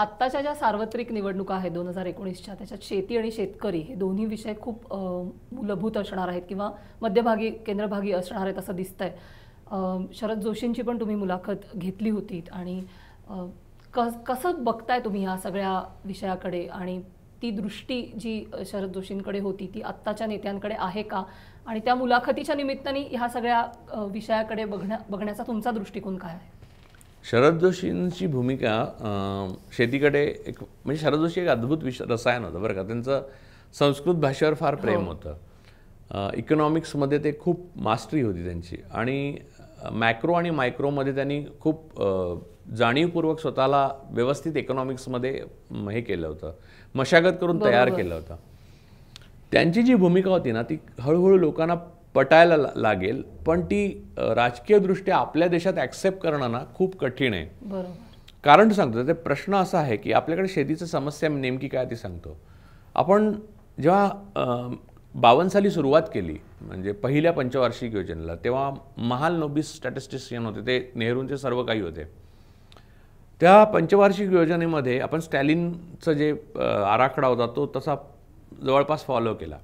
आत्ताच्या ज्या सार्वत्रिक निवडणुका आहेत दोन हजार एकोणीसच्या त्याच्यात शेती आणि शेतकरी हे दोन्ही विषय खूप मूलभूत असणार आहेत किंवा मध्यभागी केंद्रभागी असणार आहेत असं दिसतंय शरद जोशींची पण तुम्ही मुलाखत घेतली होती आणि कस कसं बघताय तुम्ही ह्या सगळ्या विषयाकडे आणि ती दृष्टी जी शरद जोशींकडे होती ती आत्ताच्या नेत्यांकडे आहे का आणि त्या मुलाखतीच्या निमित्ताने ह्या सगळ्या विषयाकडे बघण्या बघण्याचा तुमचा दृष्टिकोन काय आहे शरद जोशींची भूमिका शेतीकडे एक म्हणजे शरद जोशी एक अद्भुत विष रसायन होतं बरं का त्यांचं संस्कृत भाषेवर फार हो. प्रेम होतं इकॉनॉमिक्समध्ये ते खूप मास्टरी होती त्यांची आणि मॅक्रो आणि मायक्रोमध्ये त्यांनी खूप जाणीवपूर्वक स्वतःला व्यवस्थित इकॉनॉमिक्समध्ये हे केलं होतं मशागत करून तयार केलं होतं त्यांची जी भूमिका होती ना ती हळूहळू लोकांना पटायला लागेल पण ती राजकीय दृष्ट्या आपल्या देशात ॲक्सेप्ट करणं ना खूप कठीण आहे कारण सांगतो ते प्रश्न असा आहे की आपल्याकडे शेतीचं समस्या नेमकी काय ती सांगतो आपण जेव्हा बावन्न साली सुरुवात केली म्हणजे पहिल्या पंचवार्षिक योजनेला तेव्हा महाल नोबीस स्टॅटिस्टिशियन होते ते नेहरूंचे सर्व काही होते त्या पंचवार्षिक योजनेमध्ये आपण स्टॅलिनचं जे आराखडा होता तो तसा जवळपास फॉलो केला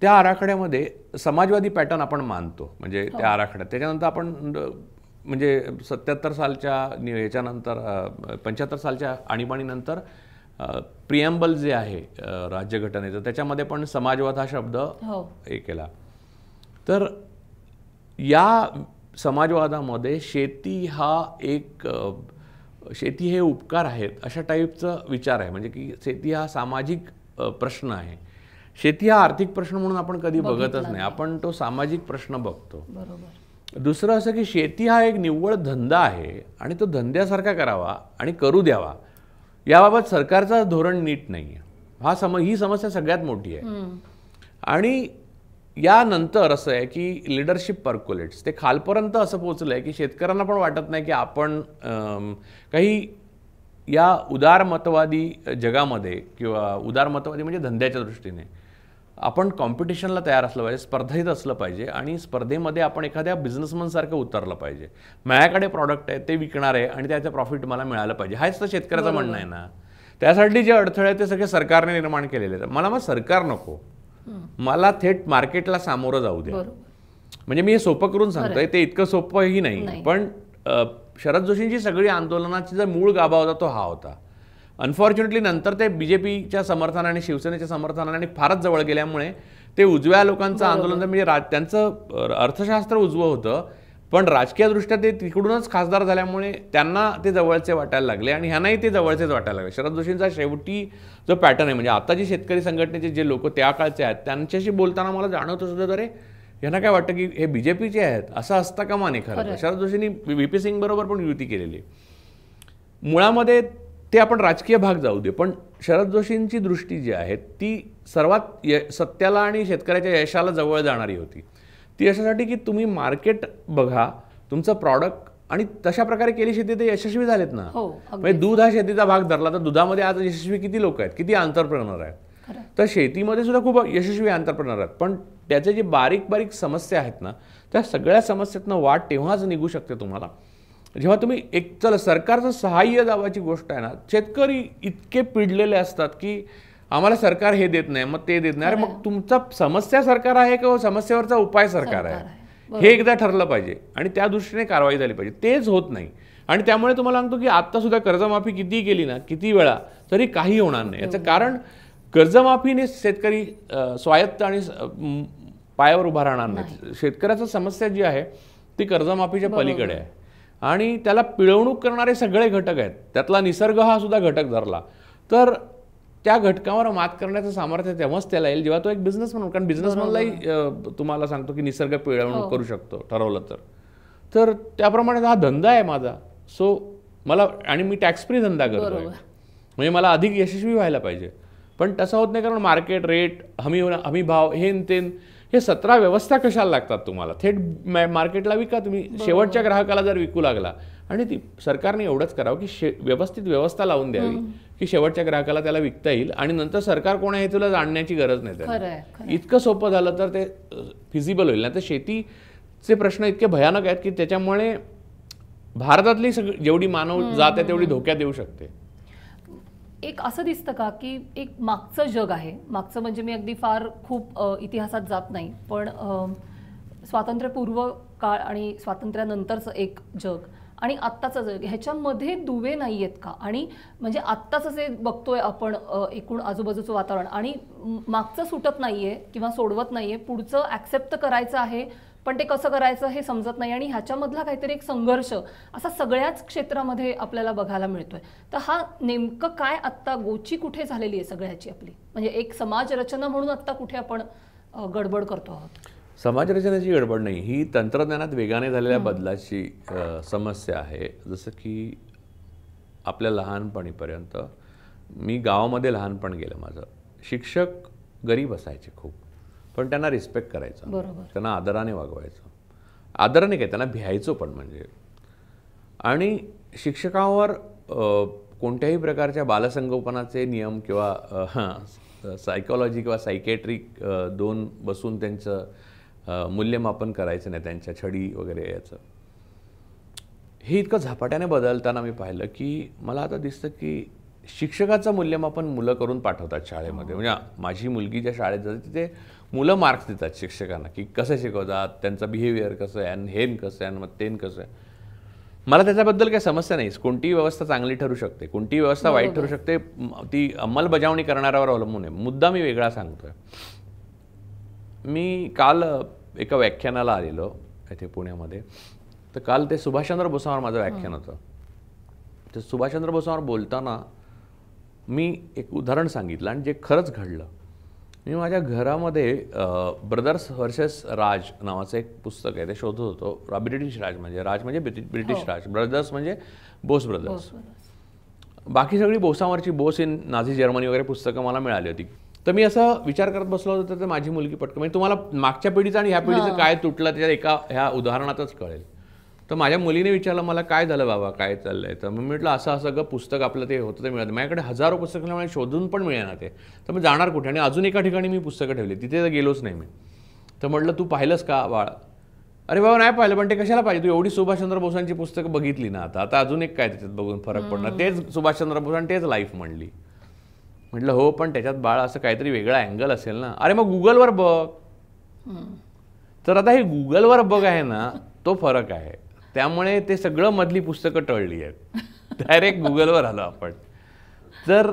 त्या आराखड्यामध्ये समाजवादी पॅटर्न आपण मानतो म्हणजे हो. त्या आराखड्यात त्याच्यानंतर आपण म्हणजे सत्याहत्तर सालच्या याच्यानंतर पंच्याहत्तर सालच्या आणीबाणीनंतर प्रियम्बल जे आहे राज्यघटनेचं त्याच्यामध्ये पण समाजवाद हा शब्द हो. हे केला तर या समाजवादामध्ये शेती हा एक शेती हे उपकार आहेत अशा टाईपचा विचार आहे म्हणजे की शेती हा सामाजिक प्रश्न आहे शेती हा आर्थिक प्रश्न म्हणून आपण कधी बघतच नाही आपण तो सामाजिक प्रश्न बघतो बरोबर दुसरं असं की शेती हा एक निव्वळ धंदा आहे आणि तो धंद्यासारखा करावा आणि करू द्यावा याबाबत सरकारचा धोरण नीट नाही हा सम ही समस्या सगळ्यात मोठी आहे आणि यानंतर असं आहे की लिडरशिप पर्क्युलेट्स ते खालपर्यंत असं पोचलं आहे की शेतकऱ्यांना पण वाटत नाही की आपण काही या उदारमतवादी जगामध्ये किंवा उदारमतवादी म्हणजे धंद्याच्या दृष्टीने आपण कॉम्पिटिशनला तयार असलं पाहिजे स्पर्धेत असलं पाहिजे आणि स्पर्धेमध्ये आपण एखाद्या बिझनेसमनसारखं उतरलं पाहिजे माझ्याकडे प्रॉडक्ट आहे ते विकणार आहे आणि त्याचं प्रॉफिट मला मिळालं पाहिजे हाच तर शेतकऱ्याचं म्हणणं आहे ना त्यासाठी जे अडथळे ते सगळे सरकारने निर्माण केलेले आहेत मला मग सरकार नको मला थेट मार्केटला सामोरं जाऊ द्या म्हणजे मी हे सोपं करून सांगतोय ते इतकं सोपंही नाही पण शरद जोशींची सगळी आंदोलनाची जर मूळ गाभा होता तो हा होता अनफॉर्च्युनेटली नंतर ते बीजेपीच्या समर्थनाने आणि शिवसेनेच्या समर्थनाने आणि फारच जवळ गेल्यामुळे ते उजव्या लोकांचं आंदोलन म्हणजे त्यांचं अर्थशास्त्र उजवं होतं पण राजकीय दृष्ट्या ते तिकडूनच खासदार झाल्यामुळे त्यांना ते जवळचे वाटायला लागले आणि ह्यांनाही ते जवळचेच वाटायला लागले शरद जोशींचा शेवटी जो पॅटर्न आहे म्हणजे आता जे शेतकरी संघटनेचे जे लोक त्या काळचे आहेत त्यांच्याशी बोलताना मला जाणवत सुद्धा अरे यांना काय वाटतं की हे बी जे पीचे आहेत असं असता का माने खरं शरद जोशींनी व्ही पी सिंग बरोबर पण युती केलेली मुळामध्ये ते आपण राजकीय भाग जाऊ दे पण शरद जोशींची दृष्टी जी आहे ती सर्वात य सत्याला आणि शेतकऱ्याच्या यशाला जवळ जाणारी होती ती अशासाठी की तुम्ही मार्केट बघा तुमचं प्रॉडक्ट आणि तशा प्रकारे केली शेती ते यशस्वी झालेत ना हो, म्हणजे दूध हा शेतीचा भाग धरला तर दुधामध्ये आज यशस्वी किती लोक आहेत किती आंतरप्रनर आहेत तर शेतीमध्ये सुद्धा खूप यशस्वी आंतरप्रनर आहेत पण त्याचे जे बारीक बारीक समस्या आहेत ना त्या सगळ्या समस्येतनं वाट तेव्हाच निघू शकते तुम्हाला जेव्हा तुम्ही एक चल सरकारचं सहाय्य दावाची गोष्ट आहे ना शेतकरी इतके पिडलेले असतात की आम्हाला सरकार हे देत नाही मग ते देत नाही अरे मग तुमचा समस्या सरकार आहे किंवा हो? समस्येवरचा उपाय सरकार आहे हे एकदा ठरलं पाहिजे आणि त्या दृष्टीने कारवाई झाली पाहिजे तेच होत नाही आणि त्यामुळे तुम्हाला सांगतो की आत्ता सुद्धा कर्जमाफी किती केली ना किती वेळा तरी काही होणार नाही याचं कारण कर्जमाफीने शेतकरी स्वायत्त आणि पायावर उभा राहणार नाही शेतकऱ्याचं समस्या जी आहे ती कर्जमाफीच्या पलीकडे आहे आणि त्याला पिळवणूक करणारे सगळे घटक आहेत त्यातला निसर्ग हा सुद्धा घटक धरला तर त्या घटकावर मात करण्याचं सामर्थ्य तेव्हाच त्याला येईल जेव्हा तो एक बिझनेस म्हणून कारण बिझनेसमॅनलाही तुम्हाला सांगतो की निसर्ग पिळवणूक हो. करू शकतो ठरवलं तर तर त्याप्रमाणे हा धंदा आहे माझा सो मला आणि मी टॅक्स फ्री धंदा करतो म्हणजे मला अधिक यशस्वी व्हायला पाहिजे पण तसं होत नाही कारण मार्केट रेट हमी हमी भाव हेन तेन हे सतरा व्यवस्था कशाला लागतात तुम्हाला थेट मार्केटला विका तुम्ही शेवटच्या ग्राहकाला जर विकू लागला आणि ती सरकारने एवढंच करावं की शे व्यवस्थित व्यवस्था लावून द्यावी की शेवटच्या ग्राहकाला त्याला विकता येईल आणि नंतर सरकार कोण आहे तुला जाणण्याची गरज नाही त्याला इतकं सोपं झालं तर ते फिजिबल होईल नाही तर शेतीचे प्रश्न इतके भयानक आहेत की त्याच्यामुळे भारतातली सगळी जेवढी मानव जात आहे तेवढी धोक्यात येऊ शकते एक असं दिसतं का की एक मागचं जग आहे मागचं म्हणजे मी अगदी फार खूप इतिहासात जात नाही पण स्वातंत्र्यपूर्व काळ आणि स्वातंत्र्यानंतरचं एक जग आणि आत्ताचा ह्याच्यामध्ये दुवे नाही आहेत का आणि म्हणजे आत्ताचं जे बघतोय आपण एकूण आजूबाजूचं वातावरण आणि मागचं सुटत नाहीये किंवा सोडवत नाहीये पुढचं ॲक्सेप्ट तर करायचं आहे पण ते कसं करायचं हे समजत नाही आणि ह्याच्यामधला काहीतरी एक संघर्ष असा सगळ्याच क्षेत्रामध्ये आपल्याला बघायला मिळतोय तर हा नेमकं काय आत्ता गोची कुठे झालेली आहे सगळ्याची आपली म्हणजे एक समाज रचना म्हणून आत्ता कुठे आपण गडबड करतो आहोत समाजरचनेची गडबड नाही ही तंत्रज्ञानात वेगाने झालेल्या बदलाची समस्या आहे जसं की आपल्या लहानपणीपर्यंत मी गावामध्ये लहानपण गेलं माझं शिक्षक गरीब असायचे खूप पण त्यांना रिस्पेक्ट करायचं बरोबर त्यांना आदराने वागवायचं आदराने काय त्यांना भ्यायचो पण म्हणजे आणि शिक्षकांवर कोणत्याही प्रकारच्या बालसंगोपनाचे नियम किंवा सायकॉलॉजी किंवा सायकेट्रिक दोन बसून त्यांचं मूल्यमापन करायचं नाही त्यांच्या छडी वगैरे याचं हे इतकं झपाट्याने बदलताना मी पाहिलं की मला आता दिसतं की शिक्षकाचं मूल्यमापन मुलं करून पाठवतात शाळेमध्ये हो. म्हणजे माझी मुलगी ज्या शाळेत जाते तिथे मुलं मार्क्स देतात शिक्षकांना की कसं शिकवतात त्यांचं बिहेवियर कसं आहे आणि हेन कसं आहे आणि मग तेन कसं आहे मला त्याच्याबद्दल काही समस्या नाही कोणतीही व्यवस्था चांगली ठरू शकते कोणतीही व्यवस्था वाईट ठरू शकते ती अंमलबजावणी करणाऱ्यावर अवलंबून आहे मुद्दा मी वेगळा सांगतोय मी काल एका व्याख्यानाला आलेलो इथे पुण्यामध्ये तर काल ते सुभाषचंद्र बोसावर माझं व्याख्यान होतं तर सुभाषचंद्र बोसावर बोलताना मी एक उदाहरण सांगितलं आणि जे खरंच घडलं मी माझ्या घरामध्ये ब्रदर्स व्हर्सेस राज नावाचं एक पुस्तक आहे ते शोधत होतो ब्रिटिश राज म्हणजे राज म्हणजे ब्रिटिश राज ब्रदर्स म्हणजे बोस ब्रदर्स बाकी सगळी बोसावरची बोस इन नाझी जर्मनी वगैरे पुस्तकं मला मिळाली होती तर मी असं विचार करत बसलो होतो तर माझी मुलगी पटकन म्हणजे तुम्हाला मागच्या पिढीचं आणि ह्या पिढीचं काय तुटलं त्याच्या एका ह्या उदाहरणातच कळेल तर माझ्या मुलीने विचारलं मला काय झालं बाबा काय चाललंय तर मी म्हटलं असं असं ग पुस्तक आपलं ते होतं ते मिळत माझ्याकडे हजारो पुस्तकं मला शोधून पण ना ते तर मी जाणार कुठे आणि अजून एका ठिकाणी मी पुस्तकं ठेवली तिथे तर गेलोच नाही मी तर म्हटलं तू पाहिलंस का बाळ अरे बाबा नाही पाहिलं पण ते कशाला पाहिजे तू एवढी सुभाषचंद्र बोसांची पुस्तकं बघितली ना आता आता अजून एक काय त्याच्यात बघून फरक पडणार तेच सुभाषचंद्र बोसांनी तेच लाईफ म्हणली म्हटलं हो पण त्याच्यात बाळ असं काहीतरी वेगळा अँगल असेल ना अरे मग गुगलवर बघ तर आता हे गुगलवर बघ आहे ना तो फरक आहे त्यामुळे ते सगळं मधली पुस्तकं टळली आहेत डायरेक्ट गुगलवर आलो आपण तर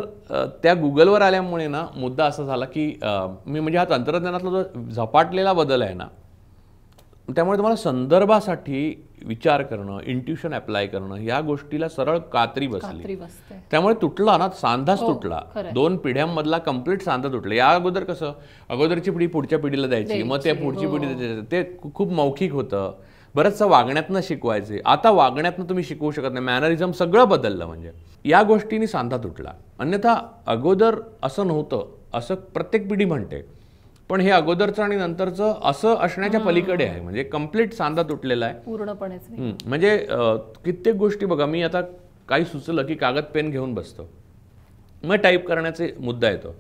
त्या गुगलवर आल्यामुळे ना मुद्दा असा झाला की मी म्हणजे हा तंत्रज्ञानातला जो झपाटलेला बदल आहे ना त्यामुळे तुम्हाला संदर्भासाठी विचार करणं इंट्युशन अप्लाय करणं या गोष्टीला सरळ कात्री बसली त्यामुळे तुटला ना सांधाच हो, तुटला दोन पिढ्यांमधला कम्प्लीट सांधा तुटला या अगोदर कसं अगोदरची पिढी पुढच्या पिढीला द्यायची मग त्या पुढची हो. पिढी ते खूप मौखिक होतं बरंचसं वागण्यातनं शिकवायचे आता वागण्यातनं तुम्ही शिकवू शकत नाही मॅनरिझम सगळं बदललं म्हणजे या गोष्टीने सांधा तुटला अन्यथा अगोदर असं नव्हतं असं प्रत्येक पिढी म्हणते पण हे अगोदरचं आणि नंतरचं असं असण्याच्या पलीकडे आहे म्हणजे कम्प्लीट सांदा तुटलेला आहे पूर्णपणे म्हणजे कित्येक गोष्टी बघा मी आता काही सुचलं की कागद पेन घेऊन बसतो मग टाईप करण्याचे मुद्दा येतो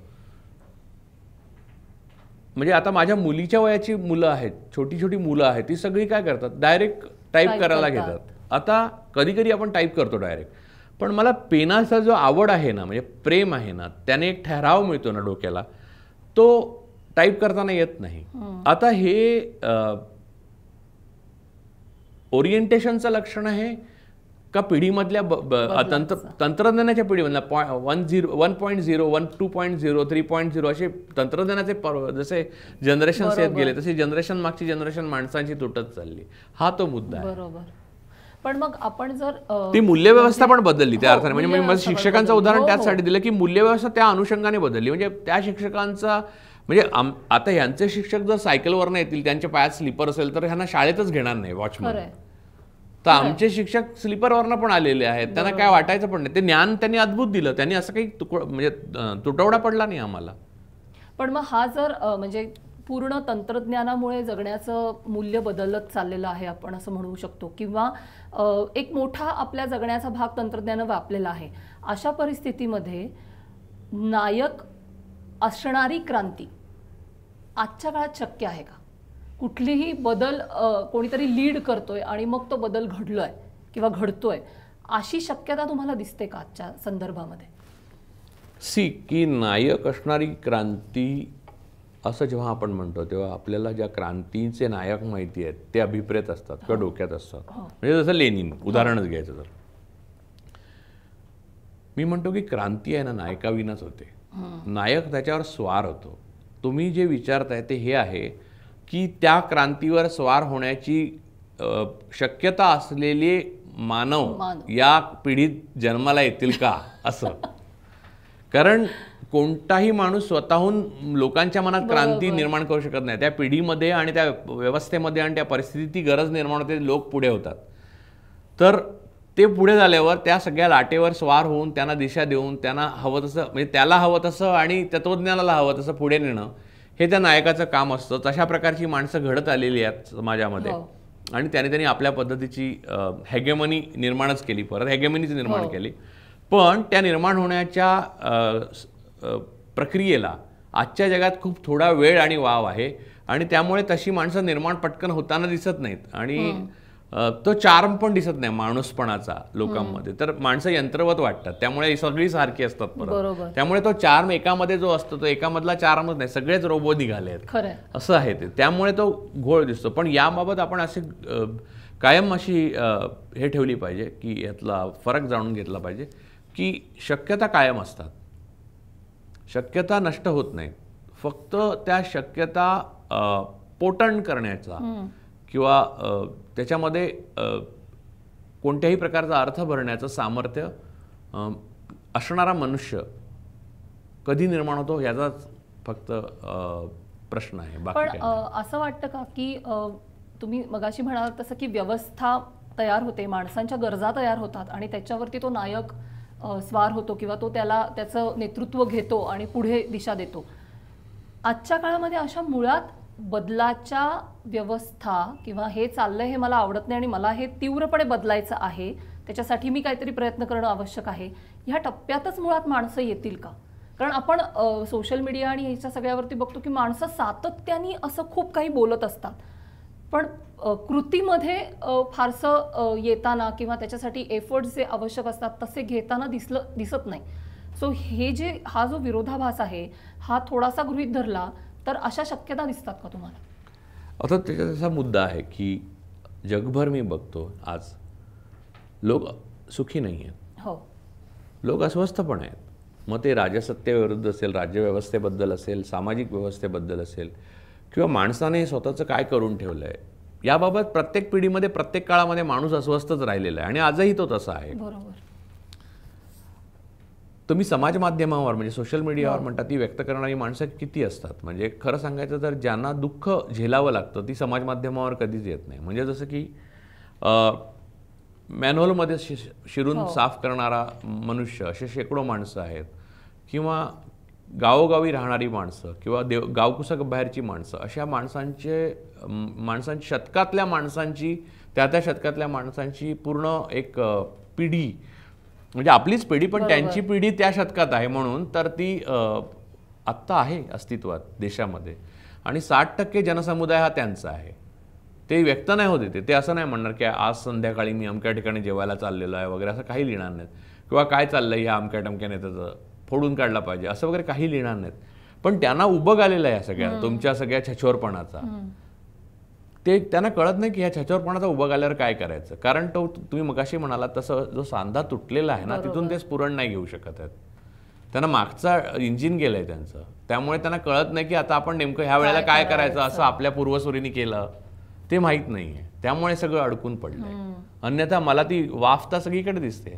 म्हणजे आता माझ्या मुलीच्या वयाची मुलं आहेत छोटी छोटी मुलं आहेत ती सगळी काय करतात डायरेक्ट टाईप करायला घेतात आता कधी कधी आपण टाईप करतो डायरेक्ट पण मला पेनाचा जो आवड आहे ना म्हणजे प्रेम आहे ना त्याने एक ठराव मिळतो ना डोक्याला तो टाईप करताना येत नाही आता हे ओरिएंटेशनचं लक्षण आहे का पिढीमधल्या तंत्र तंत्रज्ञानाच्या पिढीमधल्या पॉ one zero one point zero one two point zero three point zero असे तंत्रज्ञानाचे जसे जनरेशन येत गेले तसे जनरेशन मागची जनरेशन माणसांची तुटत चालली हा तो मुद्दा आहे बरोबर पण मग आपण जर ती मूल्यव्यवस्था पण बदलली त्या हो, अर्थाने म्हणजे शिक्षकांचं उदाहरण हो, हो. त्याचसाठी दिलं की मूल्यव्यवस्था त्या अनुषंगाने बदलली म्हणजे त्या शिक्षकांचा म्हणजे आम आता यांचे शिक्षक जर सायकलवरनं येतील त्यांच्या पायात स्लीपर असेल तर ह्यांना शाळेतच घेणार नाही वॉचमन तर आमचे शिक्षक स्लीपरवरनं पण आलेले आहेत त्यांना काय वाटायचं पण नाही ते ज्ञान त्यांनी अद्भुत दिलं त्यांनी असं काही म्हणजे तुटवडा पडला नाही आम्हाला पण मग हा जर म्हणजे पूर्ण तंत्रज्ञानामुळे जगण्याचं मूल्य बदलत चाललेलं आहे आपण असं म्हणू शकतो किंवा एक मोठा आपल्या जगण्याचा भाग तंत्रज्ञान व्यापलेला आहे अशा परिस्थितीमध्ये नायक असणारी क्रांती आजच्या काळात शक्य आहे का कुठलीही बदल कोणीतरी लीड करतोय आणि मग तो बदल घडलोय किंवा घडतोय अशी शक्यता तुम्हाला दिसते का आजच्या संदर्भामध्ये सी की नायक असणारी क्रांती असं जेव्हा आपण म्हणतो तेव्हा आपल्याला ज्या क्रांतीचे नायक माहिती आहेत ते अभिप्रेत असतात किंवा हो. डोक्यात असतात हो. म्हणजे जसं लेनिन हो. उदाहरणच घ्यायचं तर मी म्हणतो की क्रांती आहे ना नायकाविनाच होते नायक त्याच्यावर स्वार होतो तुम्ही जे विचारताय ते हे आहे की त्या क्रांतीवर स्वार होण्याची शक्यता असलेले मानव या पिढीत जन्माला येतील का असं कारण कोणताही माणूस स्वतःहून लोकांच्या मनात क्रांती निर्माण करू शकत नाही त्या पिढीमध्ये आणि त्या व्यवस्थेमध्ये आणि त्या परिस्थितीत ती गरज निर्माण होते लोक पुढे होतात तर ते पुढे झाल्यावर त्या सगळ्या लाटेवर स्वार होऊन त्यांना दिशा देऊन त्यांना हवं तसं म्हणजे त्याला हवं तसं आणि तत्वज्ञानाला हवं तसं पुढे नेणं हे त्या नायकाचं काम असतं तशा प्रकारची माणसं घडत आलेली आहेत समाजामध्ये हो. आणि त्याने त्यांनी आपल्या पद्धतीची हॅगेमनी निर्माणच केली परत हॅगेमनीच निर्माण हो. केली पण त्या निर्माण होण्याच्या प्रक्रियेला आजच्या जगात खूप थोडा वेळ आणि वाव आहे आणि त्यामुळे तशी माणसं निर्माण पटकन होताना दिसत नाहीत आणि तो चार्म पण दिसत नाही माणूसपणाचा लोकांमध्ये तर माणसं यंत्रवत वाटतात त्यामुळे सगळी सारखी असतात बरोबर त्यामुळे तो चार्म एकामध्ये जो असतो तो एकामधला चार्मच नाही सगळेच रोबो निघाले आहेत असं आहे ते त्यामुळे तो घोळ दिसतो पण याबाबत आपण असे कायम अशी हे ठेवली पाहिजे की यातला फरक जाणून घेतला पाहिजे की शक्यता कायम असतात शक्यता नष्ट होत नाही फक्त त्या शक्यता पोटण करण्याचा किंवा त्याच्यामध्ये कोणत्याही प्रकारचा अर्थ भरण्याचं सामर्थ्य असणारा मनुष्य कधी निर्माण होतो याचाच फक्त प्रश्न आहे पण असं वाटतं का की तुम्ही मगाशी म्हणाल तसं की व्यवस्था तयार होते माणसांच्या गरजा तयार होतात आणि त्याच्यावरती तो नायक स्वार होतो किंवा तो त्याला त्याचं नेतृत्व घेतो आणि पुढे दिशा देतो आजच्या काळामध्ये अशा मुळात बदलाच्या व्यवस्था किंवा हे चाललं हे मला आवडत नाही आणि मला हे तीव्रपणे बदलायचं आहे त्याच्यासाठी मी काहीतरी प्रयत्न करणं आवश्यक आहे ह्या टप्प्यातच मुळात माणसं येतील का कारण आपण सोशल मीडिया आणि ह्याच्या सगळ्यावरती बघतो की माणसं सातत्याने असं खूप काही बोलत असतात पण कृतीमध्ये फारसं येताना किंवा त्याच्यासाठी एफर्ट्स जे आवश्यक असतात तसे घेताना दिसलं दिसत नाही सो हे जे हा जो विरोधाभास आहे हा थोडासा गृहीत धरला तर अशा शक्यता दिसतात का तुम्हाला आता त्याच्यात असा मुद्दा आहे की जगभर मी बघतो आज लोक सुखी नाही आहेत हो लोक अस्वस्थ पण आहेत मग ते राजसत्तेविरुद्ध असेल राज्यव्यवस्थेबद्दल असेल सामाजिक व्यवस्थेबद्दल असेल किंवा माणसाने स्वतःचं काय करून ठेवलं आहे याबाबत प्रत्येक पिढीमध्ये प्रत्येक काळामध्ये माणूस अस्वस्थच राहिलेला आहे आणि आजही तो तसा आहे बरोबर तुम्ही समाज माध्यमावर म्हणजे सोशल मीडियावर म्हणतात ती व्यक्त करणारी माणसं किती असतात म्हणजे खरं सांगायचं तर ज्यांना दुःख झेलावं लागतं ती समाज माध्यमावर कधीच येत नाही म्हणजे जसं की मॅन्युअलमध्ये शि शिरून हो. साफ करणारा मनुष्य असे शेकडो माणसं आहेत किंवा गावोगावी राहणारी माणसं किंवा देव गावकुसक बाहेरची माणसं अशा माणसांचे माणसांची शतकातल्या माणसांची त्या त्या शतकातल्या माणसांची पूर्ण एक पिढी म्हणजे आपलीच पिढी पण त्यांची पिढी त्या शतकात आहे म्हणून तर ती आत्ता आहे अस्तित्वात देशामध्ये आणि साठ टक्के जनसमुदाय हा त्यांचा आहे ते व्यक्त नाही होत ते असं नाही म्हणणार की आज संध्याकाळी मी अमक्या ठिकाणी जेवायला चाललेलो आहे वगैरे असं काही लिहिणार नाहीत किंवा काय चाललं आहे ह्या अमक्या टमक्या नेत्याचं फोडून काढला पाहिजे असं वगैरे काही लिहिणार नाहीत पण त्यांना उभं आलेलं आहे सगळ्या तुमच्या सगळ्या छछोरपणाचा ते त्यांना कळत नाही की ह्या आता उभं गाल्यावर काय करायचं कारण तो तुम्ही मगाशी म्हणाला तसं जो सांधा तुटलेला आहे ना तिथून तेच पुरण नाही घेऊ शकत आहेत त्यांना मागचा इंजिन गेलं आहे त्यांचं त्यामुळे त्यांना कळत नाही की आता आपण नेमकं ह्या वेळेला काय करायचं असं आपल्या पूर्वसुरीने केलं ते माहीत नाही आहे त्यामुळे सगळं अडकून पडलं अन्यथा मला ती वाफता सगळीकडे दिसते